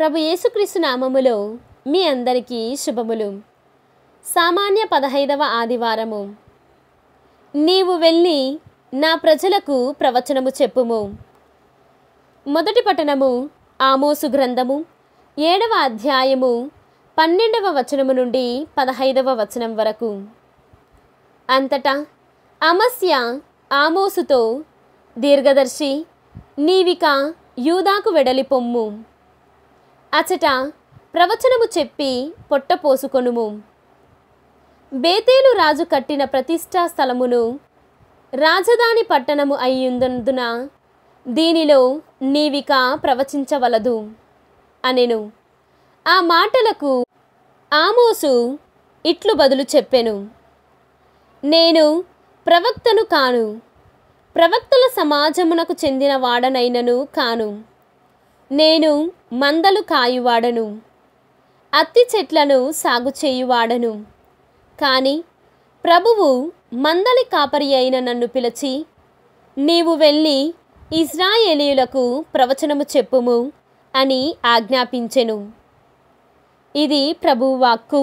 ప్రభు యేసుక్రీస్తు నామములో మీ అందరికీ శుభములు సామాన్య పదహైదవ ఆదివారము నీవు వెళ్ళి నా ప్రజలకు ప్రవచనము చెప్పుము మొదటి పట్టణము ఆమోసు గ్రంథము ఏడవ అధ్యాయము పన్నెండవ వచనము నుండి పదహైదవ వచనం వరకు అంతటా అమస్య ఆమోసుతో దీర్ఘదర్శి నీవిక యూదాకు వెడలి పొమ్ము అచట ప్రవచనము చెప్పి పొట్టపోసుకొనుము బేతేలు రాజు కట్టిన ప్రతిష్టా స్థలమును రాజధాని పట్టణము అయ్యుందందున దీనిలో నీవిక ప్రవచించవలదు అనెను ఆ మాటలకు ఆమోసు ఇట్లు బదులు చెప్పెను నేను ప్రవక్తను కాను ప్రవక్తల సమాజమునకు చెందిన వాడనైనను కాను నేను మందలు కాయువాడను అత్తి చెట్లను సాగు చేయువాడను కానీ ప్రభువు మందలి కాపరి అయిన నన్ను పిలిచి నీవు వెళ్ళి ఇజ్రాయేలీయులకు ప్రవచనము చెప్పుము అని ఆజ్ఞాపించెను ఇది ప్రభువు వాక్కు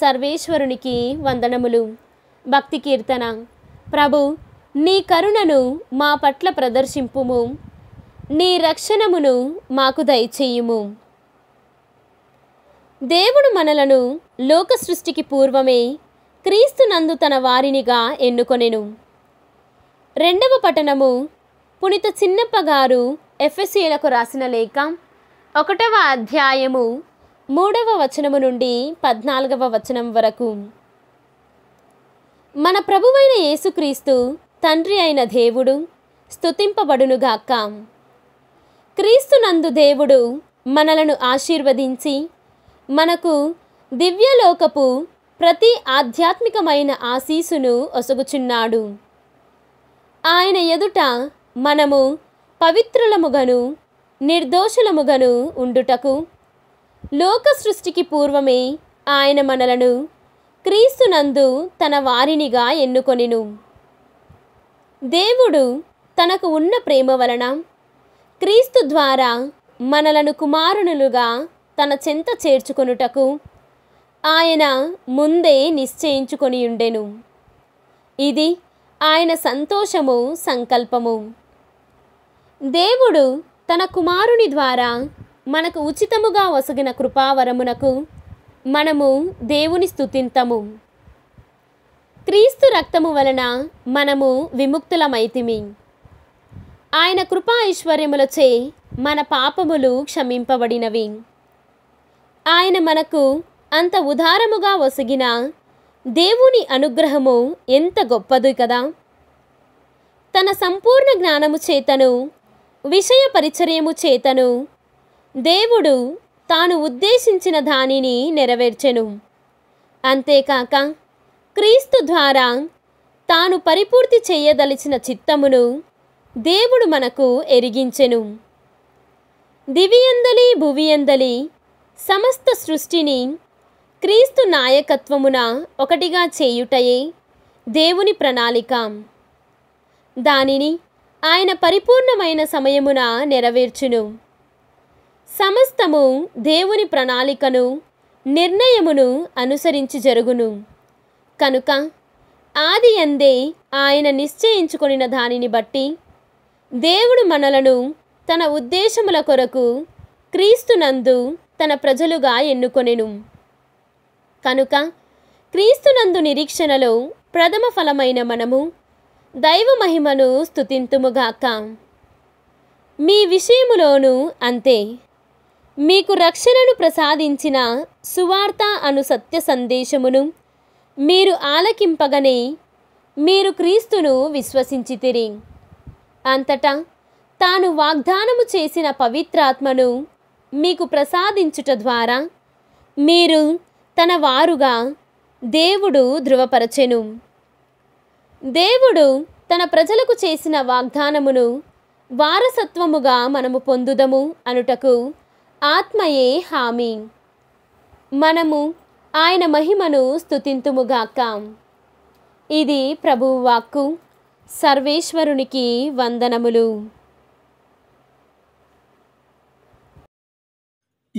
సర్వేశ్వరునికి వందనములు భక్తి కీర్తన ప్రభు నీ కరుణను మా పట్ల ప్రదర్శింపుము నీ రక్షణమును మాకు దయచేయుము దేవుడు మనలను లోక సృష్టికి పూర్వమే క్రీస్తు నందు తన వారినిగా ఎన్నుకొనెను రెండవ పట్టణము పునిత చిన్నప్పగారు ఎఫ్ఎస్సీలకు రాసిన లేఖ ఒకటవ అధ్యాయము మూడవ వచనము నుండి పద్నాలుగవ వచనం వరకు మన ప్రభువైన యేసుక్రీస్తు తండ్రి అయిన దేవుడు స్తుతింపబడునుగాక క్రీస్తునందు దేవుడు మనలను ఆశీర్వదించి మనకు దివ్యలోకపు ప్రతి ఆధ్యాత్మికమైన ఆశీసును ఒసగుచున్నాడు ఆయన ఎదుట మనము పవిత్రులముగను నిర్దోషులముగను ఉండుటకు లోక సృష్టికి పూర్వమే ఆయన మనలను క్రీస్తునందు తన వారినిగా ఎన్నుకొనిను దేవుడు తనకు ఉన్న ప్రేమ వలన క్రీస్తు ద్వారా మనలను కుమారునులుగా తన చెంత చేర్చుకొనుటకు ఆయన ముందే నిశ్చయించుకొని ఉండెను ఇది ఆయన సంతోషము సంకల్పము దేవుడు తన కుమారుని ద్వారా మనకు ఉచితముగా వసగిన కృపావరమునకు మనము దేవుని స్థుతింతము క్రీస్తు రక్తము వలన మనము విముక్తులమైతిమి ఆయన కృపా మన పాపములు క్షమింపబడినవి ఆయన మనకు అంత ఉదారముగా వసిగిన దేవుని అనుగ్రహము ఎంత గొప్పది కదా తన సంపూర్ణ జ్ఞానము చేతను విషయ పరిచర్యము చేతను దేవుడు తాను ఉద్దేశించిన దానిని నెరవేర్చెను అంతేకాక క్రీస్తు ద్వారా తాను పరిపూర్తి చేయదలిచిన చిత్తమును దేవుడు మనకు ఎరిగించెను దివియందలి భువియందలి సమస్త సృష్టిని క్రీస్తు నాయకత్వమున ఒకటిగా చేయుటయే దేవుని ప్రణాళిక దానిని ఆయన పరిపూర్ణమైన సమయమున నెరవేర్చును సమస్తము దేవుని ప్రణాళికను నిర్ణయమును అనుసరించి జరుగును కనుక ఆది అందే ఆయన నిశ్చయించుకుని దానిని బట్టి దేవుడు మనలను తన ఉద్దేశముల కొరకు క్రీస్తునందు తన ప్రజలుగా ఎన్నుకొనెను కనుక క్రీస్తునందు నిరీక్షణలో ప్రథమ ఫలమైన మనము దైవ మహిమను స్థుతింతుముగాక మీ విషయములోనూ అంతే మీకు రక్షణను ప్రసాదించిన సువార్త అను సత్య సందేశమును మీరు ఆలకింపగనే మీరు క్రీస్తును విశ్వసించితిరి అంతటా తాను వాగ్దానము చేసిన పవిత్రాత్మను మీకు ప్రసాదించుట ద్వారా మీరు తన వారుగా దేవుడు ధృవపరచెను దేవుడు తన ప్రజలకు చేసిన వాగ్దానమును వారసత్వముగా మనము పొందుదము అనుటకు ఆత్మయే హామీ మనము ఆయన మహిమను స్థుతింతుముగాకాం ఇది ప్రభువాక్కు వాక్కు సర్వేశ్వరునికి వందనములు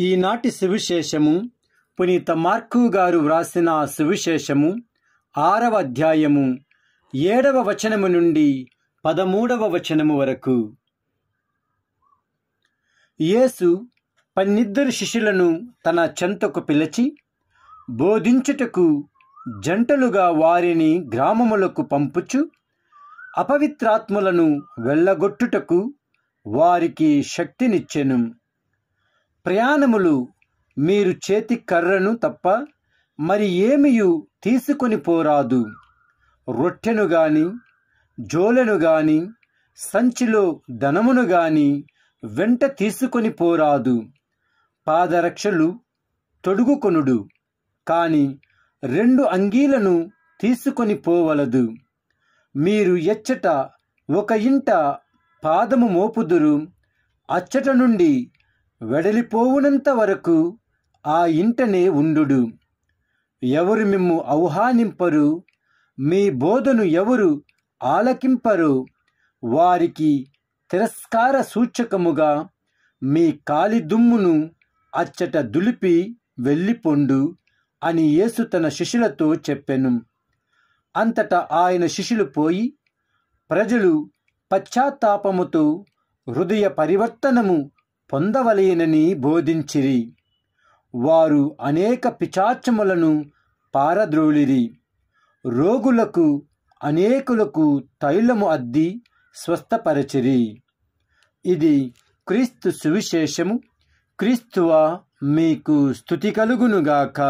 ఈనాటి సువిశేషము పునీత మార్కు గారు వ్రాసిన సువిశేషము ఆరవ అధ్యాయము ఏడవ వచనము నుండి పదమూడవ వచనము వరకు యేసు పన్నిద్దరు శిష్యులను తన చెంతకు పిలిచి బోధించుటకు జంటలుగా వారిని గ్రామములకు పంపుచు అపవిత్రాత్ములను వెళ్ళగొట్టుటకు వారికి శక్తినిచ్చెను ప్రయాణములు మీరు చేతి కర్రను తప్ప మరి ఏమియు తీసుకొని పోరాదు రొట్టెను గాని జోలెను గాని సంచిలో ధనమును గాని వెంట తీసుకొని పోరాదు పాదరక్షలు తొడుగుకొనుడు కాని రెండు అంగీలను తీసుకొని పోవలదు మీరు ఎచ్చట ఒక ఇంట పాదము మోపుదురు అచ్చట నుండి వెడలిపోవునంత వరకు ఆ ఇంటనే ఉండు ఎవరు మిమ్ము ఆహ్వానింపరు మీ బోధను ఎవరు ఆలకింపరు వారికి తిరస్కార సూచకముగా మీ కాలి దుమ్మును అచ్చట దులిపి వెళ్ళిపొండు అని యేసు తన శిష్యులతో చెప్పెను అంతటా ఆయన శిష్యులు పోయి ప్రజలు పశ్చాత్తాపముతో హృదయ పరివర్తనము పొందవలయనని బోధించిరి వారు అనేక పిచాచములను పారద్రోళిరి రోగులకు అనేకులకు తైలము అద్ది స్వస్థపరచిరి ఇది క్రీస్తు సువిశేషము క్రీస్తువా మీకు స్థుతి కలుగునుగాక